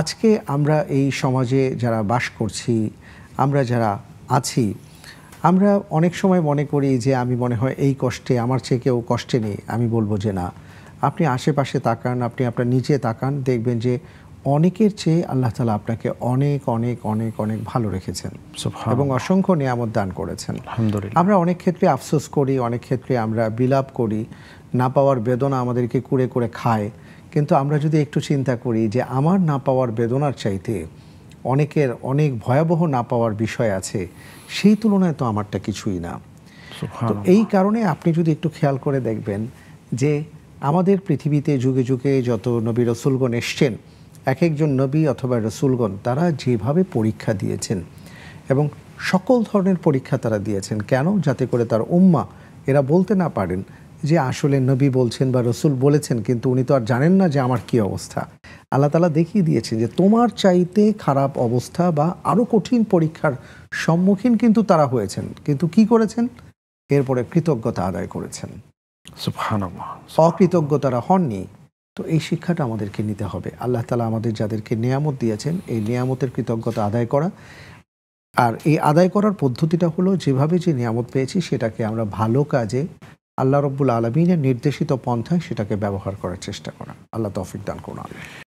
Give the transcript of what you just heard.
আজকে আমরা এই সমাজে যারা বাস করছি আমরা যারা আছি আমরা অনেক সময় মনে করি যে আমি মনে হয় এই কষ্টে আমার চেয়ে কেউ কষ্টে নেই আমি বলবো যে না আপনি আশেপাশে তাকান আপনি আপনার নিচে তাকান দেখবেন যে অনেকের চেয়ে আল্লাহ তালা আপনাকে অনেক অনেক অনেক অনেক ভালো রেখেছেন এবং অসংখ্য নিয়ামত দান করেছেন আমরা অনেক ক্ষেত্রে আফসোস করি অনেক ক্ষেত্রে আমরা বিলাপ করি না পাওয়ার বেদনা আমাদেরকে কুড়ে করে খায় কিন্তু আমরা যদি একটু চিন্তা করি যে আমার না পাওয়ার বেদনার চাইতে অনেকের অনেক ভয়াবহ না পাওয়ার বিষয় আছে সেই তুলনায় তো আমারটা কিছুই না তো এই কারণে আপনি যদি একটু খেয়াল করে দেখবেন যে আমাদের পৃথিবীতে যুগে যুগে যত নবী রসুলগণ এসছেন এক একজন নবী অথবা রসুলগণ তারা যেভাবে পরীক্ষা দিয়েছেন এবং সকল ধরনের পরীক্ষা তারা দিয়েছেন কেন যাতে করে তার উম্মা এরা বলতে না পারেন যে আসলে নবী বলছেন বা রসুল বলেছেন কিন্তু উনি তো আর জানেন না যে আমার কি অবস্থা আল্লাহ তালা দেখিয়ে দিয়েছেন যে তোমার চাইতে খারাপ অবস্থা বা আরও কঠিন পরীক্ষার সম্মুখীন কিন্তু তারা হয়েছেন কিন্তু কি করেছেন এরপরে কৃতজ্ঞতা আদায় করেছেন অকৃতজ্ঞতারা হননি তো এই শিক্ষাটা আমাদেরকে নিতে হবে আল্লাহ তালা আমাদের যাদেরকে নিয়ামত দিয়েছেন এই নিয়ামতের কৃতজ্ঞতা আদায় করা আর এই আদায় করার পদ্ধতিটা হলো যেভাবে যে নিয়ামত পেয়েছি সেটাকে আমরা ভালো কাজে আল্লাহ রব্বুল আলমিনের নির্দেশিত পন্থায় সেটাকে ব্যবহার করার চেষ্টা করা আল্লাহ তফিক দান করুন